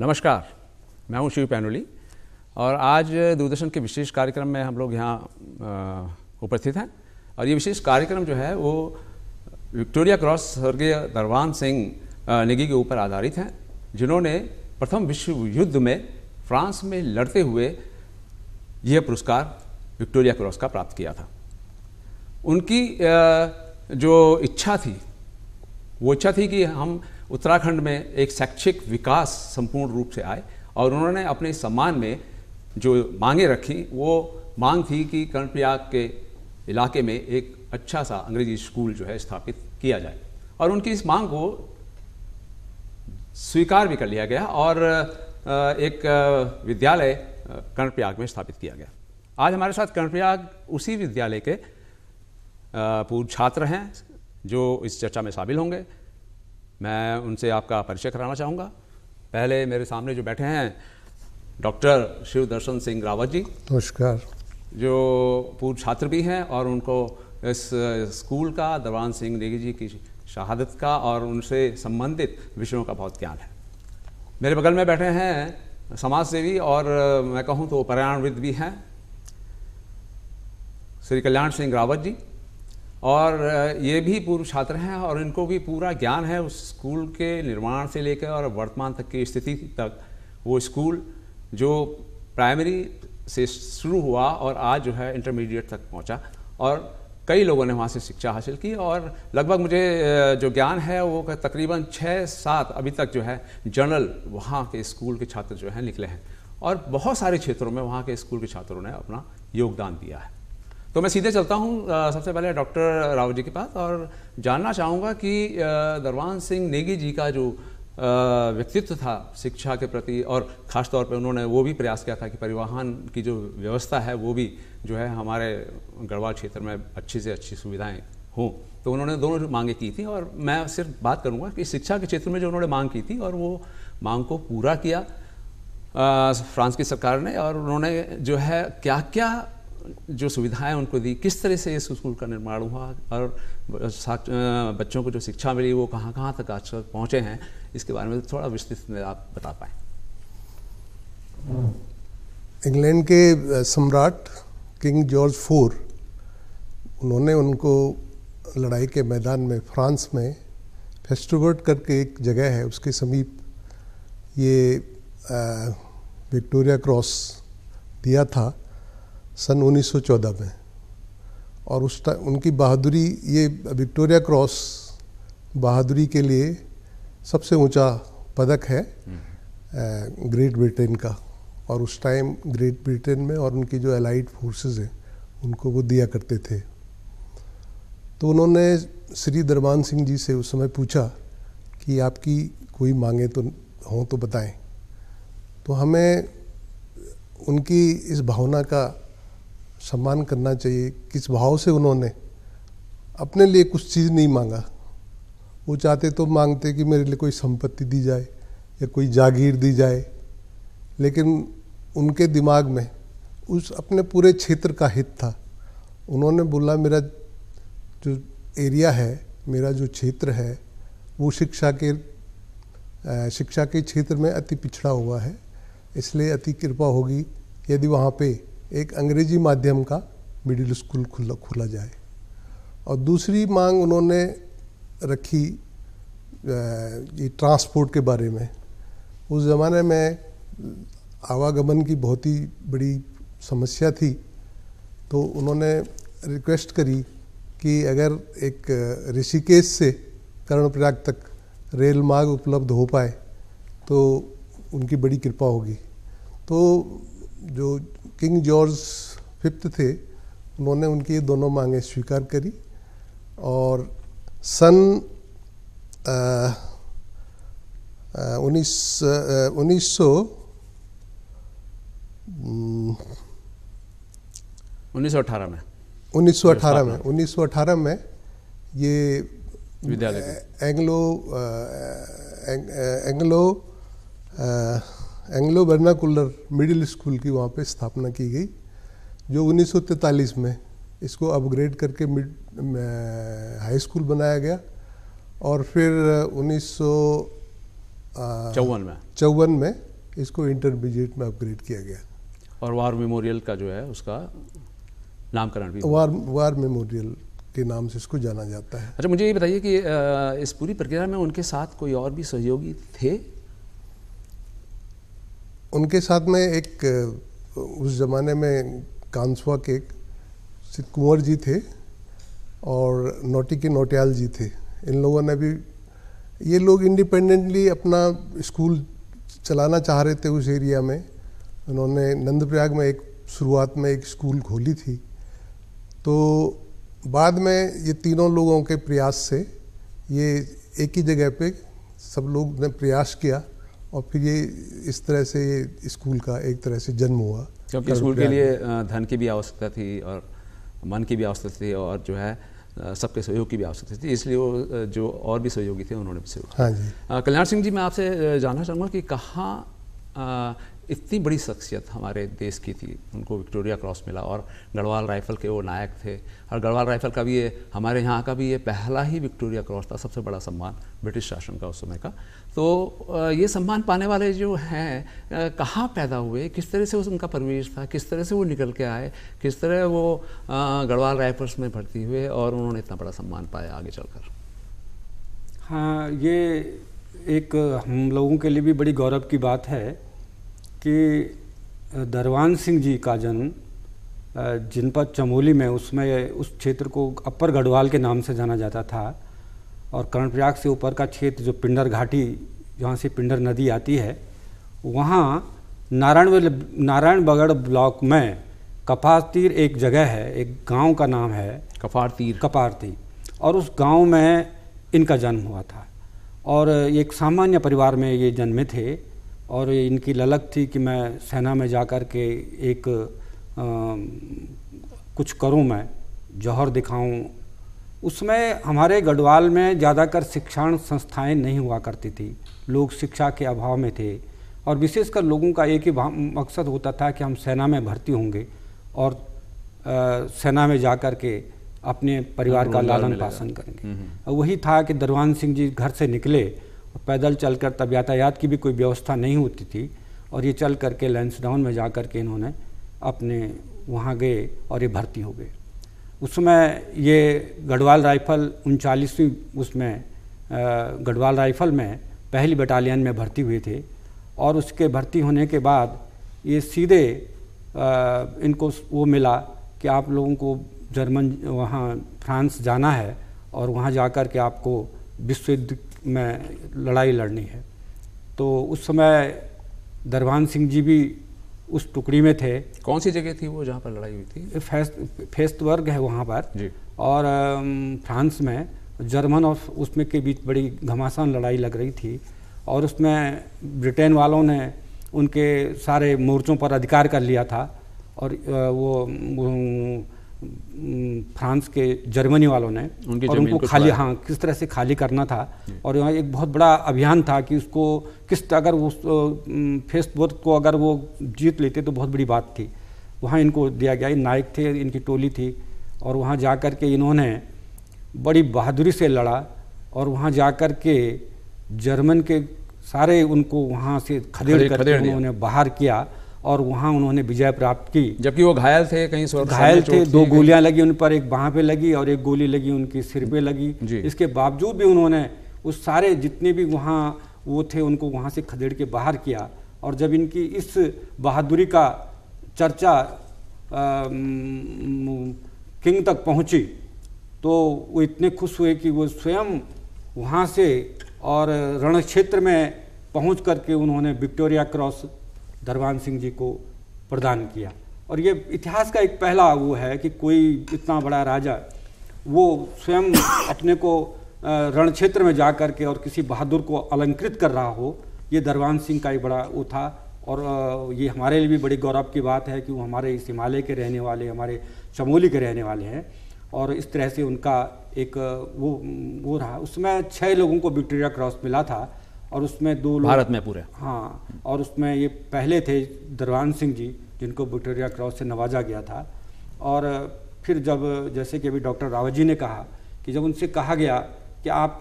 नमस्कार मैं हूं शिव पैनोली और आज दूरदर्शन के विशेष कार्यक्रम में हम लोग यहाँ उपस्थित हैं और ये विशेष कार्यक्रम जो है वो विक्टोरिया क्रॉस स्वर्गीय दरवान सिंह निगी के ऊपर आधारित हैं जिन्होंने प्रथम विश्व युद्ध में फ्रांस में लड़ते हुए यह पुरस्कार विक्टोरिया क्रॉस का प्राप्त किया था उनकी जो इच्छा थी वो इच्छा थी कि हम उत्तराखंड में एक शैक्षिक विकास संपूर्ण रूप से आए और उन्होंने अपने सम्मान में जो मांगे रखी वो मांग थी कि कर्णप्रयाग के इलाके में एक अच्छा सा अंग्रेजी स्कूल जो है स्थापित किया जाए और उनकी इस मांग को स्वीकार भी कर लिया गया और एक विद्यालय कर्णप्रयाग में स्थापित किया गया आज हमारे साथ कर्णप्रयाग उसी विद्यालय के पूर्व छात्र हैं जो इस चर्चा में शामिल होंगे मैं उनसे आपका परिचय कराना चाहूँगा पहले मेरे सामने जो बैठे हैं डॉक्टर शिव दर्शन सिंह रावत जी नमस्कार जो पूर्व छात्र भी हैं और उनको इस स्कूल का दरबान सिंह नेगी जी की शहादत का और उनसे संबंधित विषयों का बहुत ज्ञान है मेरे बगल में बैठे हैं समाज सेवी और मैं कहूँ तो पर्यावरणविद भी हैं श्री कल्याण सिंह रावत जी और ये भी पूर्व छात्र हैं और इनको भी पूरा ज्ञान है उस स्कूल के निर्माण से लेकर और वर्तमान तक की स्थिति तक वो स्कूल जो प्राइमरी से शुरू हुआ और आज जो है इंटरमीडिएट तक पहुंचा और कई लोगों ने वहाँ से शिक्षा हासिल की और लगभग मुझे जो ज्ञान है वो तकरीबन छः सात अभी तक जो है जनरल वहाँ के स्कूल के छात्र जो हैं निकले हैं और बहुत सारे क्षेत्रों में वहाँ के स्कूल के छात्रों ने अपना योगदान दिया है तो मैं सीधे चलता हूँ सबसे पहले डॉक्टर राव जी के पास और जानना चाहूँगा कि दरवान सिंह नेगी जी का जो व्यक्तित्व था शिक्षा के प्रति और ख़ास तौर पे उन्होंने वो भी प्रयास किया था कि परिवहन की जो व्यवस्था है वो भी जो है हमारे गढ़वाल क्षेत्र में अच्छी से अच्छी सुविधाएं हों तो उन्होंने दोनों मांगें की थी और मैं सिर्फ बात करूँगा कि शिक्षा के क्षेत्र में जो उन्होंने मांग की थी और वो मांग को पूरा किया फ्रांस की सरकार ने और उन्होंने जो है क्या क्या जो सुविधाएं उनको दी किस तरह से इस स्कूल का निर्माण हुआ और बच्चों को जो शिक्षा मिली वो कहाँ कहाँ तक आज तक पहुँचे हैं इसके बारे में थोड़ा विस्तृत में आप बता पाए इंग्लैंड के सम्राट किंग जॉर्ज फोर उन्होंने उनको लड़ाई के मैदान में फ्रांस में फेस्टोवर्ट करके एक जगह है उसके समीप ये विक्टोरिया क्रॉस दिया था सन 1914 में और उस टाइम उनकी बहादुरी ये विक्टोरिया क्रॉस बहादुरी के लिए सबसे ऊंचा पदक है हम्म। ग्रेट ब्रिटेन का और उस टाइम ग्रेट ब्रिटेन में और उनकी जो एलाइड फोर्सेस हैं उनको वो दिया करते थे तो उन्होंने श्री दरबान सिंह जी से उस समय पूछा कि आपकी कोई मांगे तो हों तो बताएं तो हमें उनकी इस भावना का सम्मान करना चाहिए किस भाव से उन्होंने अपने लिए कुछ चीज़ नहीं मांगा वो चाहते तो मांगते कि मेरे लिए कोई संपत्ति दी जाए या कोई जागीर दी जाए लेकिन उनके दिमाग में उस अपने पूरे क्षेत्र का हित था उन्होंने बोला मेरा जो एरिया है मेरा जो क्षेत्र है वो शिक्षा के शिक्षा के क्षेत्र में अति पिछड़ा हुआ है इसलिए अति कृपा होगी यदि वहाँ पे एक अंग्रेजी माध्यम का मिडिल स्कूल खुला खुला जाए और दूसरी मांग उन्होंने रखी ये ट्रांसपोर्ट के बारे में उस ज़माने में आवागमन की बहुत ही बड़ी समस्या थी तो उन्होंने रिक्वेस्ट करी कि अगर एक ऋषिकेश से कर्णप्रयाग तक रेल मार्ग उपलब्ध हो पाए तो उनकी बड़ी कृपा होगी तो जो किंग जॉर्ज फिफ्थ थे उन्होंने उनकी ये दोनों मांगें स्वीकार करी और सन उन्नीस उन्नीस सौ उन्नीस सौ अठारह में उन्नीस सौ अठारह में उन्नीस सौ अठारह में ये विद्यालय Anglo Anglo Anglo vernacular middle school की वहाँ पे स्थापना की गई जो 1943 में इसको अपग्रेड करके मिड हाई स्कूल बनाया गया और फिर उन्नीस चौवन में चौवन में इसको इंटरमीडिएट में अपग्रेड किया गया और वार मेमोरियल का जो है उसका नामकरण भी वार वार मेमोरियल के नाम से इसको जाना जाता है अच्छा मुझे ये बताइए कि इस पूरी प्रक्रिया में उनके साथ कोई और भी सहयोगी थे उनके साथ में एक उस ज़माने में कांसवा के कुंवर जी थे और नोटी के नोटियाल जी थे इन लोगों ने भी ये लोग इंडिपेंडेंटली अपना स्कूल चलाना चाह रहे थे उस एरिया में उन्होंने नंदप्रयाग में एक शुरुआत में एक स्कूल खोली थी तो बाद में ये तीनों लोगों के प्रयास से ये एक ही जगह पे सब लोग ने प्रयास किया और फिर ये इस तरह से स्कूल का एक तरह से जन्म हुआ क्योंकि स्कूल के लिए धन की भी आवश्यकता थी और मन की भी आवश्यकता थी और जो है सबके सहयोग की भी आवश्यकता थी इसलिए वो जो और भी सहयोगी थे उन्होंने भी सहयोग हाँ जी कल्याण सिंह जी मैं आपसे जानना चाहूँगा कि कहाँ इतनी बड़ी शख्सियत हमारे देश की थी उनको विक्टोरिया क्रॉस मिला और गढ़वाल राइफल के वो नायक थे और गढ़वाल राइफल का भी ये हमारे यहाँ का भी ये पहला ही विक्टोरिया क्रॉस था सबसे बड़ा सम्मान ब्रिटिश शासन का उस समय का तो ये सम्मान पाने वाले जो हैं कहाँ पैदा हुए किस तरह से उस उनका परवेश था किस तरह से वो निकल के आए किस तरह वो गढ़वाल राइफल्स में भर्ती हुए और उन्होंने इतना बड़ा सम्मान पाया आगे चलकर हाँ ये एक हम लोगों के लिए भी बड़ी गौरव की बात है कि दरवान सिंह जी का जन्म जिनपद चमोली में उसमें उस क्षेत्र को अपर गढ़वाल के नाम से जाना जाता था और कर्णप्रयाग से ऊपर का क्षेत्र जो पिंडर घाटी जहाँ से पिंडर नदी आती है वहाँ नारायण नारायण बगड़ ब्लॉक में कपारतीर एक जगह है एक गांव का नाम है कपारतीर कपारती और उस गांव में इनका जन्म हुआ था और एक सामान्य परिवार में ये जन्मे थे और इनकी ललक थी कि मैं सेना में जा कर के एक आ, कुछ करूं मैं जौहर दिखाऊं उसमें हमारे गढ़वाल में ज़्यादातर शिक्षण संस्थाएं नहीं हुआ करती थी लोग शिक्षा के अभाव में थे और विशेषकर लोगों का एक ही मकसद होता था कि हम सेना में भर्ती होंगे और आ, सेना में जा कर के अपने परिवार का लालन पालन करेंगे हम्म, हम्म। वही था कि दरवान सिंह जी घर से निकले पैदल चलकर तब यातायात की भी कोई व्यवस्था नहीं होती थी और ये चल करके लेंसडाउन में जा कर के इन्होंने अपने वहाँ गए और ये भर्ती हो गए उस समय ये गढ़वाल राइफल उनचालीसवीं उसमें गढ़वाल राइफल में पहली बटालियन में भर्ती हुए थे और उसके भर्ती होने के बाद ये सीधे आ, इनको वो मिला कि आप लोगों को जर्मन वहाँ फ्रांस जाना है और वहाँ जाकर के आपको विश्व युद्ध में लड़ाई लड़नी है तो उस समय दरबान सिंह जी भी उस टुकड़ी में थे कौन सी जगह थी वो जहाँ पर लड़ाई हुई थी फेस्ट फेस्तवर्ग है वहाँ पर जी और फ्रांस में जर्मन और उसमें के बीच बड़ी घमासान लड़ाई लग रही थी और उसमें ब्रिटेन वालों ने उनके सारे मोर्चों पर अधिकार कर लिया था और वो, वो फ्रांस के जर्मनी वालों ने उनकी और उनको खाली हाँ किस तरह से खाली करना था और यहाँ एक बहुत बड़ा अभियान था कि उसको किस अगर उस फेसबुक को अगर वो जीत लेते तो बहुत बड़ी बात थी वहाँ इनको दिया गया नायक थे इनकी टोली थी और वहाँ जा कर के इन्होंने बड़ी बहादुरी से लड़ा और वहाँ जा कर के जर्मन के सारे उनको वहाँ से खदेड़ कर उन्होंने बाहर किया और वहाँ उन्होंने विजय प्राप्त की जबकि वो घायल थे कहीं घायल थे दो गोलियां लगी उन पर एक बाह पे लगी और एक गोली लगी उनकी सिर पे लगी इसके बावजूद भी उन्होंने उस सारे जितने भी वहाँ वो थे उनको वहाँ से खदेड़ के बाहर किया और जब इनकी इस बहादुरी का चर्चा किंग तक पहुँची तो वो इतने खुश हुए कि वो स्वयं वहाँ से और रण क्षेत्र में पहुँच करके उन्होंने विक्टोरिया क्रॉस धरवान सिंह जी को प्रदान किया और ये इतिहास का एक पहला वो है कि कोई इतना बड़ा राजा वो स्वयं अपने को रण क्षेत्र में जा कर के और किसी बहादुर को अलंकृत कर रहा हो ये दरवान सिंह का एक बड़ा वो था और ये हमारे लिए भी बड़ी गौरव की बात है कि वो हमारे इस हिमालय के रहने वाले हमारे चमोली के रहने वाले हैं और इस तरह से उनका एक वो वो रहा उसमें छः लोगों को विक्टोरिया क्रॉस मिला था और उसमें दो लोग भारत में पूरे हाँ और उसमें ये पहले थे दरवान सिंह जी जिनको विक्टोरिया क्रॉस से नवाजा गया था और फिर जब जैसे कि अभी डॉक्टर रावत जी ने कहा कि जब उनसे कहा गया कि आप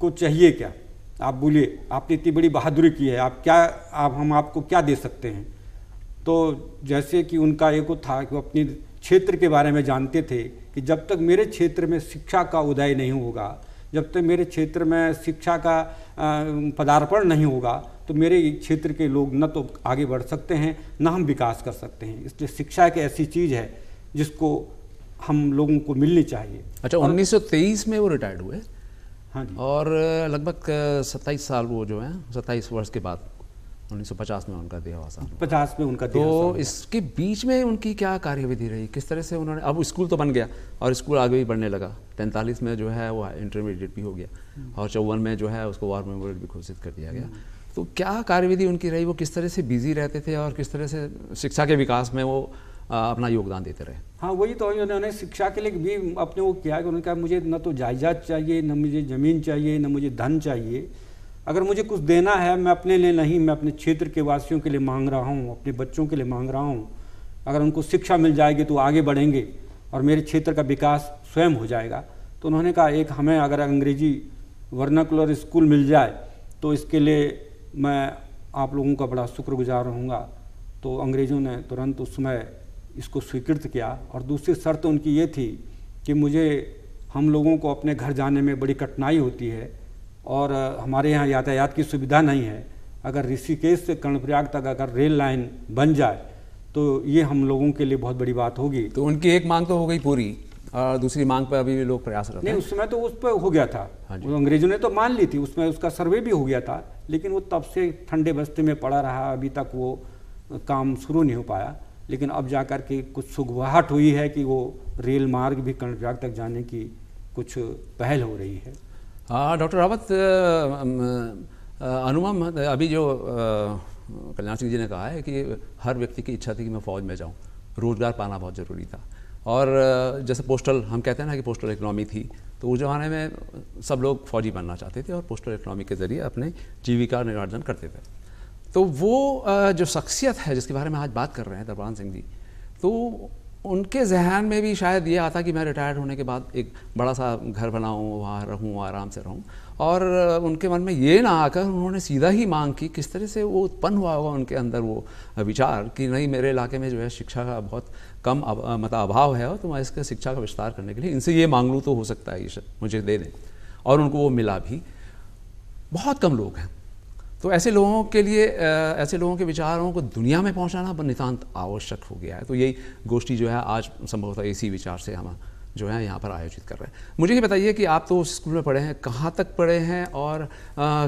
को चाहिए क्या आप बोलिए आपने इतनी बड़ी बहादुरी की है आप क्या आप हम आपको क्या दे सकते हैं तो जैसे कि उनका एक था कि वो अपने क्षेत्र के बारे में जानते थे कि जब तक मेरे क्षेत्र में शिक्षा का उदय नहीं होगा जब तक मेरे क्षेत्र में शिक्षा का पदार्पण नहीं होगा तो मेरे क्षेत्र के लोग न तो आगे बढ़ सकते हैं न हम विकास कर सकते हैं इसलिए शिक्षा एक ऐसी चीज़ है जिसको हम लोगों को मिलनी चाहिए अच्छा उन्नीस में वो रिटायर्ड हुए हाँ जी और लगभग सत्ताईस साल वो जो है सत्ताईस वर्ष के बाद 1950 में उनका देहावसान पचास में उनका तो इसके बीच में उनकी क्या कार्यविधि रही किस तरह से उन्होंने अब स्कूल तो बन गया और स्कूल आगे भी बढ़ने लगा तैंतालीस में जो है वो इंटरमीडिएट भी हो गया हम्म। और चौवन में जो है उसको वार मेमोरियल भी घोषित कर दिया गया हम्म। तो क्या कार्यविधि उनकी रही वो किस तरह से बिजी रहते थे और किस तरह से शिक्षा के विकास में वो अपना योगदान देते रहे हाँ वही तो उन्होंने शिक्षा के लिए भी अपने वो किया कि उन्होंने कहा मुझे न तो जायजाद चाहिए न मुझे ज़मीन चाहिए न मुझे धन चाहिए अगर मुझे कुछ देना है मैं अपने लिए नहीं मैं अपने क्षेत्र के वासियों के लिए मांग रहा हूँ अपने बच्चों के लिए मांग रहा हूँ अगर उनको शिक्षा मिल जाएगी तो आगे बढ़ेंगे और मेरे क्षेत्र का विकास स्वयं हो जाएगा तो उन्होंने कहा एक हमें अगर अंग्रेजी वर्नाकुलर स्कूल मिल जाए तो इसके लिए मैं आप लोगों का बड़ा शुक्रगुजार रहूँगा तो अंग्रेज़ों ने तुरंत उस समय इसको स्वीकृत किया और दूसरी शर्त उनकी ये थी कि मुझे हम लोगों को अपने घर जाने में बड़ी कठिनाई होती है और हमारे यहाँ यातायात की सुविधा नहीं है अगर ऋषिकेश से कर्णप्रयाग तक अगर रेल लाइन बन जाए तो ये हम लोगों के लिए बहुत बड़ी बात होगी तो उनकी एक मांग तो हो गई पूरी और दूसरी मांग पर अभी लोग प्रयास नहीं उस समय तो उस पर हो गया था हाँ अंग्रेजों ने तो मान ली थी उसमें उसका सर्वे भी हो गया था लेकिन वो तब से ठंडे बस्ते में पड़ा रहा अभी तक वो काम शुरू नहीं हो पाया लेकिन अब जा के कुछ सुगवाहट हुई है कि वो रेल मार्ग भी कर्णप्रयाग तक जाने की कुछ पहल हो रही है हाँ, हाँ डॉक्टर रावत अनुमा अभी जो कल्याण सिंह जी ने कहा है कि हर व्यक्ति की इच्छा थी कि मैं फौज में जाऊँ रोज़गार पाना बहुत ज़रूरी था और जैसे पोस्टल हम कहते हैं ना कि पोस्टल इकनॉमी थी तो उस जमाने में सब लोग फौजी बनना चाहते थे और पोस्टल इकनॉमी के ज़रिए अपने जीविका निर्वाजन करते थे तो वो जो शख्सियत है जिसके बारे में आज बात कर रहे हैं दरबान सिंह जी तो उनके जहन में भी शायद ये आता कि मैं रिटायर्ड होने के बाद एक बड़ा सा घर बनाऊँ वहाँ रहूँ आराम से रहूँ और उनके मन में ये ना आकर उन्होंने सीधा ही मांग की किस तरह से वो उत्पन्न हुआ होगा उनके अंदर वो विचार कि नहीं मेरे इलाके में जो है शिक्षा का बहुत कम अब, मतलब अभाव है और तो मैं इसका शिक्षा का विस्तार करने के लिए इनसे ये मांग लूँ तो हो सकता है ये मुझे दे दें और उनको वो मिला भी बहुत कम लोग हैं तो ऐसे लोगों के लिए ऐसे लोगों के विचारों को दुनिया में पहुंचाना नितान्त आवश्यक हो गया है तो यही गोष्ठी जो है आज संभवतः इसी विचार से हम जो है यहाँ पर आयोजित कर रहे हैं मुझे ये बताइए कि आप तो उस स्कूल में पढ़े हैं कहाँ तक पढ़े हैं और आ,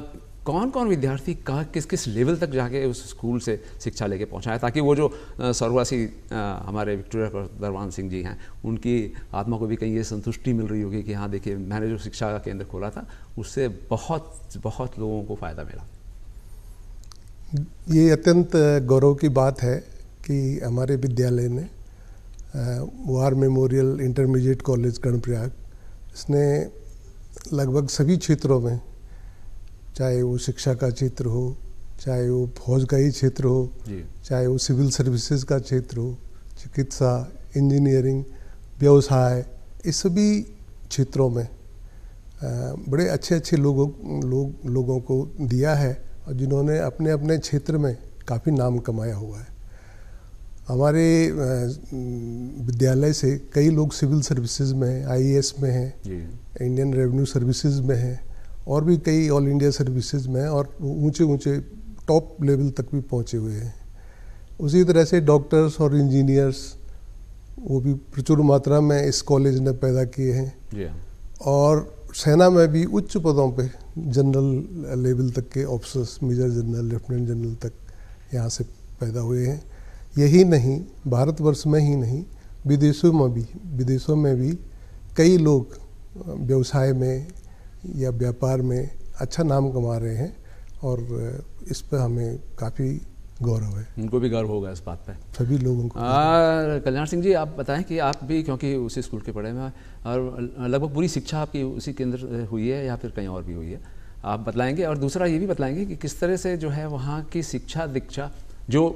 कौन कौन विद्यार्थी कहाँ किस किस लेवल तक जाके उस स्कूल से शिक्षा लेके पहुँचा है ताकि वो जो सर्वासी हमारे विक्टोरिया दरवान सिंह जी हैं उनकी आत्मा को भी कहीं ये संतुष्टि मिल रही होगी कि हाँ देखिए मैंने जो शिक्षा का केंद्र खोला था उससे बहुत बहुत लोगों को फ़ायदा मिला ये अत्यंत गौरव की बात है कि हमारे विद्यालय ने war memorial intermediate college Karnaprayag इसने लगभग सभी क्षेत्रों में चाहे वो शिक्षा का क्षेत्र हो चाहे वो फौज का ही क्षेत्र हो चाहे वो सिविल सर्विसेज का क्षेत्र हो चिकित्सा इंजीनियरिंग व्यवसाय इस सभी क्षेत्रों में बड़े अच्छे अच्छे लोगों लो, लोगों को दिया है और जिन्होंने अपने अपने क्षेत्र में काफ़ी नाम कमाया हुआ है हमारे विद्यालय से कई लोग सिविल सर्विसेज में हैं आई में हैं इंडियन रेवेन्यू सर्विसेज में हैं और भी कई ऑल इंडिया सर्विसेज में हैं और ऊंचे ऊंचे टॉप लेवल तक भी पहुंचे हुए हैं उसी तरह से डॉक्टर्स और इंजीनियर्स वो भी प्रचुर मात्रा में इस कॉलेज ने पैदा किए हैं और सेना में भी उच्च पदों पे जनरल लेवल तक के officers major general lieutenant general तक यहाँ से पैदा हुए हैं यही नहीं भारतवर्ष में ही नहीं विदेशों में भी विदेशों में भी कई लोग व्यवसाय में या व्यापार में अच्छा नाम कमा रहे हैं और इस पर हमें काफ़ी गौरव है उनको भी गर्व होगा इस बात पे सभी लोगों को कल्याण सिंह जी आप बताएं कि आप भी क्योंकि उसी स्कूल के पढ़े में और लगभग पूरी शिक्षा आपकी उसी केंद्र हुई है या फिर कहीं और भी हुई है आप बताएंगे और दूसरा ये भी बताएंगे कि किस तरह से जो है वहाँ की शिक्षा दीक्षा जो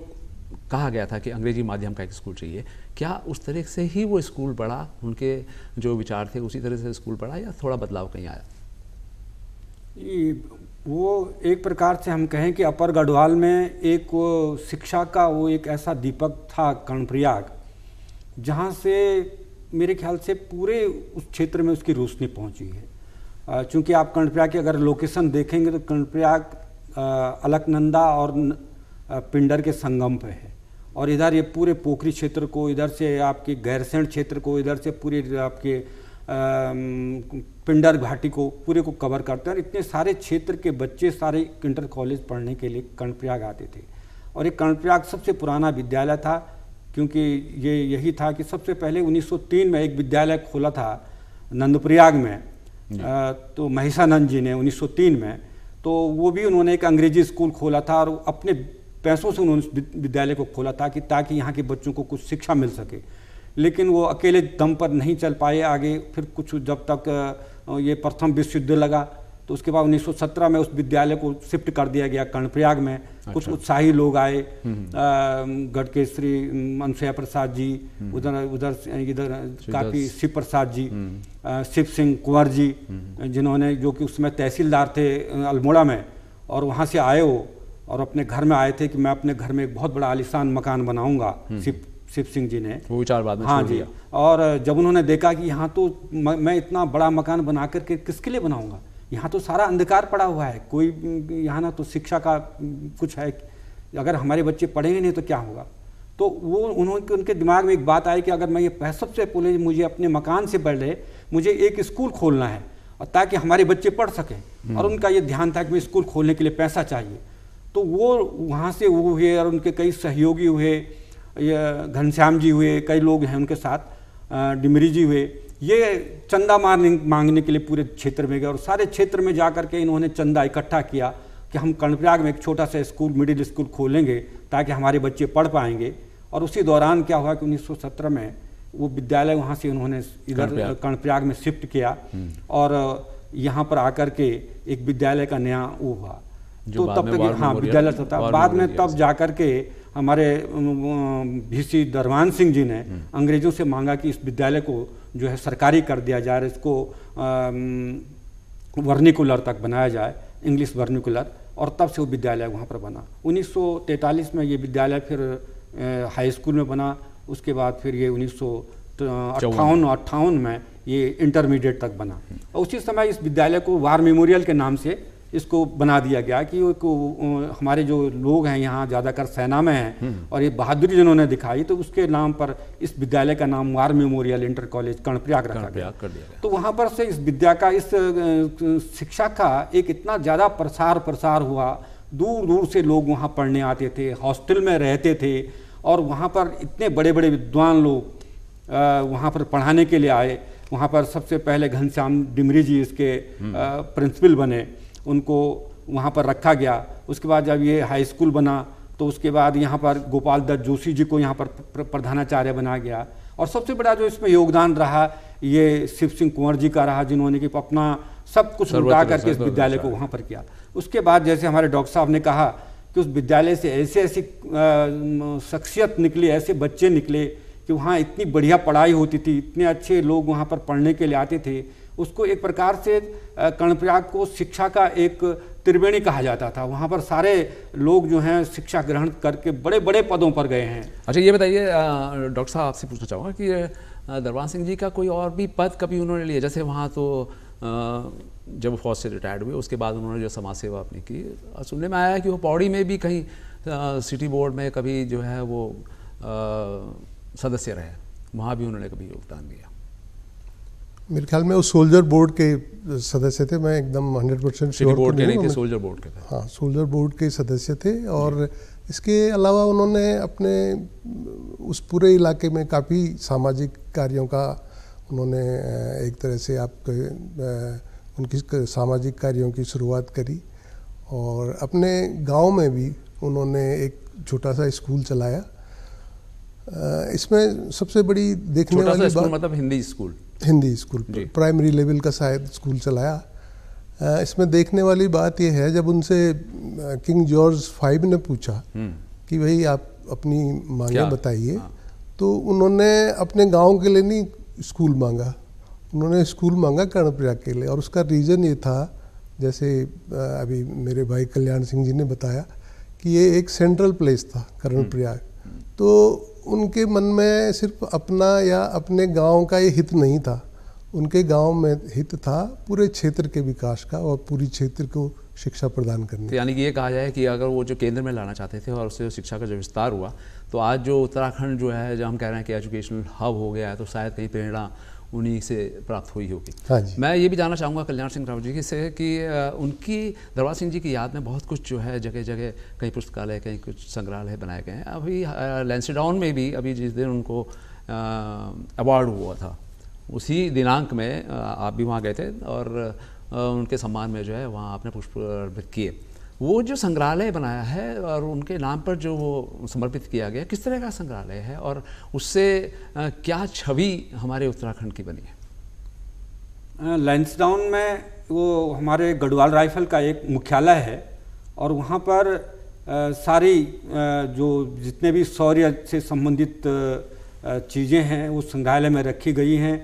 कहा गया था कि अंग्रेजी माध्यम का एक स्कूल चाहिए क्या उस तरह से ही वो स्कूल बढ़ा उनके जो विचार थे उसी तरह से स्कूल बढ़ा या थोड़ा बदलाव कहीं आया वो एक प्रकार से हम कहें कि अपर गढ़वाल में एक शिक्षा का वो एक ऐसा दीपक था कर्णप्रयाग जहाँ से मेरे ख्याल से पूरे उस क्षेत्र में उसकी रोशनी पहुँची है चूँकि आप कर्णप्रयाग की अगर लोकेशन देखेंगे तो कर्णप्रयाग अलकनंदा और पिंडर के संगम पर है और इधर ये पूरे पोखरी क्षेत्र को इधर से आपके गैरसैंड क्षेत्र को इधर से पूरे आपके पिंडर घाटी को पूरे को कवर करते हैं और इतने सारे क्षेत्र के बच्चे सारे इंटर कॉलेज पढ़ने के लिए कर्णप्रयाग आते थे और ये कर्णप्रयाग सबसे पुराना विद्यालय था क्योंकि ये यही था कि सबसे पहले 1903 में एक विद्यालय खोला था नंदप्रयाग में आ, तो महिषानंद जी ने 1903 में तो वो भी उन्होंने एक अंग्रेजी स्कूल खोला था और अपने पैसों से उन्होंने विद्यालय को खोला था कि ताकि यहाँ के बच्चों को कुछ शिक्षा मिल सके लेकिन वो अकेले दम पर नहीं चल पाए आगे फिर कुछ जब तक ये प्रथम विश्व युद्ध लगा तो उसके बाद 1917 में उस विद्यालय को शिफ्ट कर दिया गया कर्णप्रयाग में अच्छा। कुछ उत्साही लोग आए गढ़ हम्म, हम्म। अनुसुया प्रसाद जी हम्म, उधर उधर इधर काफ़ी शिव प्रसाद जी शिव सिंह कुंवर जी जिन्होंने जो कि उस समय तहसीलदार थे अल्मोड़ा में और वहाँ से आए हो और अपने घर में आए थे कि मैं अपने घर में एक बहुत बड़ा आलिशान मकान बनाऊंगा शिव शिव सिंह जी ने वो विचार बाद में हाँ जी और जब उन्होंने देखा कि यहाँ तो मैं इतना बड़ा मकान बना करके किसके लिए बनाऊँगा यहाँ तो सारा अंधकार पड़ा हुआ है कोई यहाँ ना तो शिक्षा का कुछ है अगर हमारे बच्चे पढ़ेंगे नहीं तो क्या होगा तो वो उन्होंने उनके दिमाग में एक बात आई कि अगर मैं ये सबसे पहले मुझे अपने मकान से रहे मुझे एक स्कूल खोलना है और ताकि हमारे बच्चे पढ़ सकें हम्म। और उनका ये ध्यान था कि मैं स्कूल खोलने के लिए पैसा चाहिए तो वो वहाँ से वो हुए और उनके कई सहयोगी हुए ये घनश्याम जी हुए कई लोग हैं उनके साथ डिमरी जी हुए ये चंदा मारने मांगने के लिए पूरे क्षेत्र में गए और सारे क्षेत्र में जा कर के इन्होंने चंदा इकट्ठा किया कि हम कर्णप्रयाग में एक छोटा सा स्कूल मिडिल स्कूल खोलेंगे ताकि हमारे बच्चे पढ़ पाएंगे और उसी दौरान क्या हुआ कि 1917 में वो विद्यालय वहाँ से उन्होंने इधर कर्णप्रयाग में शिफ्ट किया हम्म। और यहाँ पर आकर के एक विद्यालय का नया वो हुआ तो तब तक हाँ विद्यालय था बाद में तब जाकर के हमारे भीसी दरवान सिंह जी ने हम्म। अंग्रेजों से मांगा कि इस विद्यालय को जो है सरकारी कर दिया जाए इसको वर्निकुलर तक बनाया जाए इंग्लिश वर्निकुलर और तब से वो विद्यालय वहाँ पर बना 1943 में ये विद्यालय फिर हाई स्कूल में बना उसके बाद फिर ये उन्नीस सौ अट्ठावन अट्ठावन में ये इंटरमीडिएट तक बना और उसी समय इस विद्यालय को वार मेमोरियल के नाम से इसको बना दिया गया कि हमारे जो लोग हैं यहाँ ज़्यादातर सेना में हैं हम्म। और ये बहादुरी जिन्होंने दिखाई तो उसके नाम पर इस विद्यालय का नाम war memorial inter college Karnaprayag रखा गया तो वहाँ पर से इस विद्या का इस शिक्षा का एक इतना ज़्यादा प्रसार प्रसार हुआ दूर दूर से लोग वहाँ पढ़ने आते थे हॉस्टल में रहते थे और वहाँ पर इतने बड़े बड़े विद्वान लोग वहाँ पर पढ़ाने के लिए आए वहाँ पर सबसे पहले घनश्याम डिमरी जी इसके हम्म। प्रिंसिपल बने उनको वहाँ पर रखा गया उसके बाद जब ये हाई स्कूल बना तो उसके बाद यहाँ पर गोपाल दत्त जोशी जी को यहाँ पर प्रधानाचार्य बनाया गया और सबसे बड़ा जो इसमें योगदान रहा ये शिव सिंह कुंवर जी का रहा जिन्होंने कि अपना सब कुछ लुटा करके इस तो विद्यालय को अच्छा। वहाँ पर किया उसके बाद जैसे हमारे डॉक्टर साहब ने कहा कि उस विद्यालय से ऐसे ऐसी शख्सियत निकले ऐसे बच्चे निकले कि वहाँ इतनी बढ़िया पढ़ाई होती थी इतने अच्छे लोग वहाँ पर पढ़ने के लिए आते थे उसको एक प्रकार से कर्णप्रयाग को शिक्षा का एक त्रिवेणी कहा जाता था वहाँ पर सारे लोग जो हैं शिक्षा ग्रहण करके बड़े बड़े पदों पर गए हैं अच्छा ये बताइए डॉक्टर साहब आपसे पूछना चाहूँगा कि दरबार सिंह जी का कोई और भी पद कभी उन्होंने लिया जैसे वहाँ तो जब फौज से रिटायर्ड हुए उसके बाद उन्होंने जो समाज सेवा अपनी की सुनने में आया कि वो पौड़ी में भी कहीं सिटी बोर्ड में कभी जो है वो सदस्य रहे वहाँ भी उन्होंने कभी योगदान दिया मेरे ख्याल में वो सोल्जर बोर्ड के सदस्य थे मैं एकदम हंड्रेड परसेंट श्योर बोर्ड के नहीं थे सोल्जर बोर्ड के थे हाँ सोल्जर बोर्ड के सदस्य थे और इसके अलावा उन्होंने अपने उस पूरे इलाके में काफ़ी सामाजिक कार्यों का उन्होंने एक तरह से आपके उनकी सामाजिक कार्यों की शुरुआत करी और अपने गांव में भी उन्होंने एक छोटा सा स्कूल चलाया इसमें सबसे बड़ी देखने वाली बात मतलब Hindi school Hindi school primary level का शायद स्कूल चलाया इसमें देखने वाली बात यह है जब उनसे किंग जॉर्ज फाइव ने पूछा हम्म। कि भाई आप अपनी मांगे बताइए हाँ। तो उन्होंने अपने गांव के लिए नहीं स्कूल मांगा उन्होंने स्कूल मांगा प्रयाग के लिए और उसका रीज़न ये था जैसे अभी मेरे भाई कल्याण सिंह जी ने बताया कि ये एक सेंट्रल प्लेस था प्रयाग हम्म। तो उनके मन में सिर्फ अपना या अपने गांव का ये हित नहीं था उनके गांव में हित था पूरे क्षेत्र के विकास का और पूरी क्षेत्र को शिक्षा प्रदान करने तो यानी कि ये कहा जाए कि अगर वो जो केंद्र में लाना चाहते थे और उससे शिक्षा का जो विस्तार हुआ तो आज जो उत्तराखंड जो है जो हम कह रहे हैं कि एजुकेशनल हब हो गया है तो शायद कहीं प्रेरणा उन्हीं से प्राप्त हुई होगी हाँ जी। मैं ये भी जानना चाहूँगा कल्याण सिंह राव जी से कि उनकी दरबार सिंह जी की याद में बहुत कुछ जो है जगह जगह कहीं पुस्तकालय कहीं कुछ संग्रहालय बनाए गए हैं अभी लेंसडाउन में भी अभी जिस दिन उनको अवार्ड हुआ था उसी दिनांक में आप भी वहाँ गए थे और उनके सम्मान में जो है वहाँ आपने पुष्प अर्पित किए वो जो संग्रहालय बनाया है और उनके नाम पर जो वो समर्पित किया गया किस तरह का संग्रहालय है और उससे क्या छवि हमारे उत्तराखंड की बनी है लैंसडाउन में वो हमारे गढ़वाल राइफल का एक मुख्यालय है और वहाँ पर आ, सारी आ, जो जितने भी शौर्य से संबंधित चीज़ें हैं वो संग्रहालय में रखी गई हैं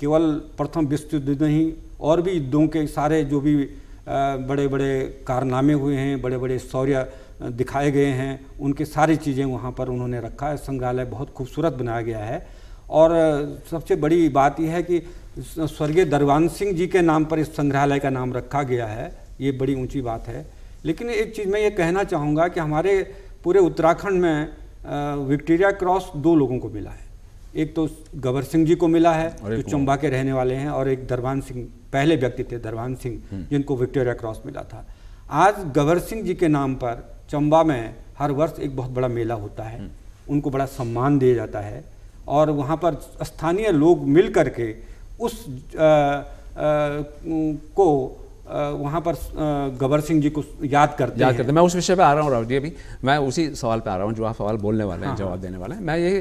केवल प्रथम विश्व युद्ध नहीं और भी युद्धों के सारे जो भी बड़े बड़े कारनामे हुए हैं बड़े बड़े शौर्य दिखाए गए हैं उनकी सारी चीज़ें वहाँ पर उन्होंने रखा है संग्रहालय बहुत खूबसूरत बनाया गया है और सबसे बड़ी बात यह है कि स्वर्गीय दरवान सिंह जी के नाम पर इस संग्रहालय का नाम रखा गया है ये बड़ी ऊंची बात है लेकिन एक चीज़ मैं ये कहना चाहूँगा कि हमारे पूरे उत्तराखंड में विक्टोरिया क्रॉस दो लोगों को मिला है एक तो गबर सिंह जी को मिला है जो चंबा के रहने वाले हैं और एक दरवान सिंह पहले व्यक्ति थे धरवान सिंह हम्म। जिनको विक्टोरिया क्रॉस मिला था आज गवर सिंह जी के नाम पर चंबा में हर वर्ष एक बहुत बड़ा मेला होता है हम्म। उनको बड़ा सम्मान दिया जाता है और वहाँ पर स्थानीय लोग मिल कर के उस आ, आ, को वहाँ पर गबर सिंह जी को याद करते याद करते हैं। मैं उस विषय पे आ रहा हूँ राहुल जी अभी मैं उसी सवाल पे आ रहा हूँ जो आप सवाल बोलने वाले हैं हाँ।, हाँ। जवाब देने वाले हैं मैं ये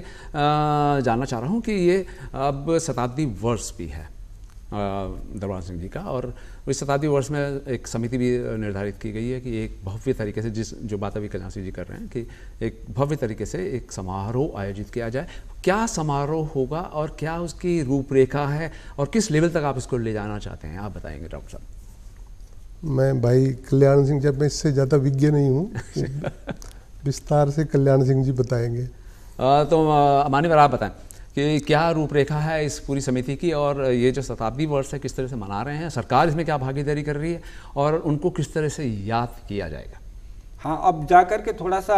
जानना चाह रहा हूँ कि ये अब शताब्दी वर्ष भी है दरबार सिंह जी का और इस शताब्दी वर्ष में एक समिति भी निर्धारित की गई है कि एक भव्य तरीके से जिस जो बात अभी कजांसी जी कर रहे हैं कि एक भव्य तरीके से एक समारोह आयोजित किया जाए क्या समारोह होगा और क्या उसकी रूपरेखा है और किस लेवल तक आप इसको ले जाना चाहते हैं आप बताएंगे डॉक्टर साहब मैं भाई कल्याण सिंह जब मैं इससे ज़्यादा विज्ञ नहीं हूँ विस्तार से कल्याण सिंह जी बताएंगे आ, तो मानी पर आप बताएं कि क्या रूपरेखा है इस पूरी समिति की और ये जो शताब्दी वर्ष है किस तरह से मना रहे हैं सरकार इसमें क्या भागीदारी कर रही है और उनको किस तरह से याद किया जाएगा हाँ अब जाकर के थोड़ा सा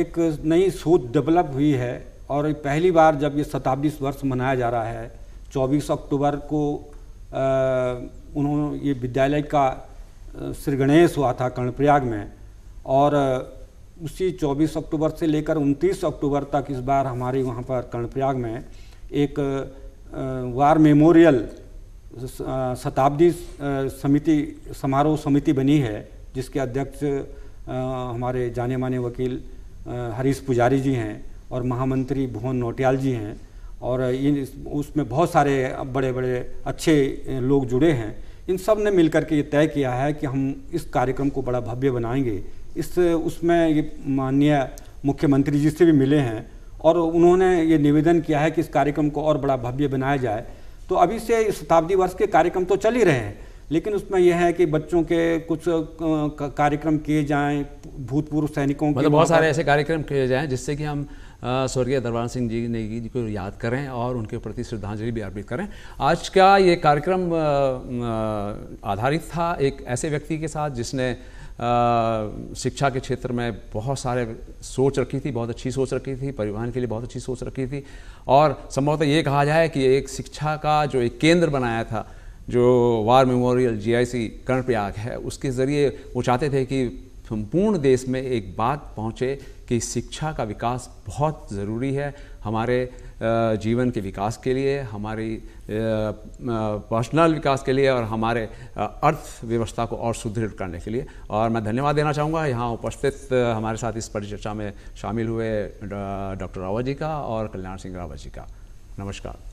एक नई सोच डेवलप हुई है और पहली बार जब ये शताब्दी वर्ष मनाया जा रहा है 24 अक्टूबर को उन्होंने ये विद्यालय का श्री गणेश हुआ था कर्णप्रयाग में और उसी 24 अक्टूबर से लेकर 29 अक्टूबर तक इस बार हमारे वहाँ पर कर्णप्रयाग में एक वार मेमोरियल शताब्दी समिति समारोह समिति बनी है जिसके अध्यक्ष हमारे जाने माने वकील हरीश पुजारी जी हैं और महामंत्री भुवन नोटियाल जी हैं और इन उसमें बहुत सारे बड़े बड़े अच्छे लोग जुड़े हैं इन सब ने मिलकर के ये तय किया है कि हम इस कार्यक्रम को बड़ा भव्य बनाएंगे इस उसमें ये माननीय मुख्यमंत्री जी से भी मिले हैं और उन्होंने ये निवेदन किया है कि इस कार्यक्रम को और बड़ा भव्य बनाया जाए तो अभी से शताब्दी वर्ष के कार्यक्रम तो चल ही रहे हैं लेकिन उसमें यह है कि बच्चों के कुछ कार्यक्रम किए जाएं भूतपूर्व सैनिकों मतलब के बहुत सारे ऐसे कार्यक्रम किए जाएं जिससे कि हम स्वर्गीय दरबार सिंह जी ने जी को याद करें और उनके प्रति श्रद्धांजलि भी अर्पित करें आज का ये कार्यक्रम आधारित था एक ऐसे व्यक्ति के साथ जिसने शिक्षा के क्षेत्र में बहुत सारे सोच रखी थी बहुत अच्छी सोच रखी थी परिवहन के लिए बहुत अच्छी सोच रखी थी और संभवतः ये कहा जाए कि एक शिक्षा का जो एक केंद्र बनाया था जो वार मेमोरियल जीआईसी कर्णप्रयाग है उसके ज़रिए वो चाहते थे कि संपूर्ण देश में एक बात पहुँचे कि शिक्षा का विकास बहुत ज़रूरी है हमारे जीवन के विकास के लिए हमारी पर्सनल विकास के लिए और हमारे अर्थव्यवस्था को और सुदृढ़ करने के लिए और मैं धन्यवाद देना चाहूँगा यहाँ उपस्थित हमारे साथ इस परिचर्चा में शामिल हुए डॉक्टर रावत जी का और कल्याण सिंह रावत जी का नमस्कार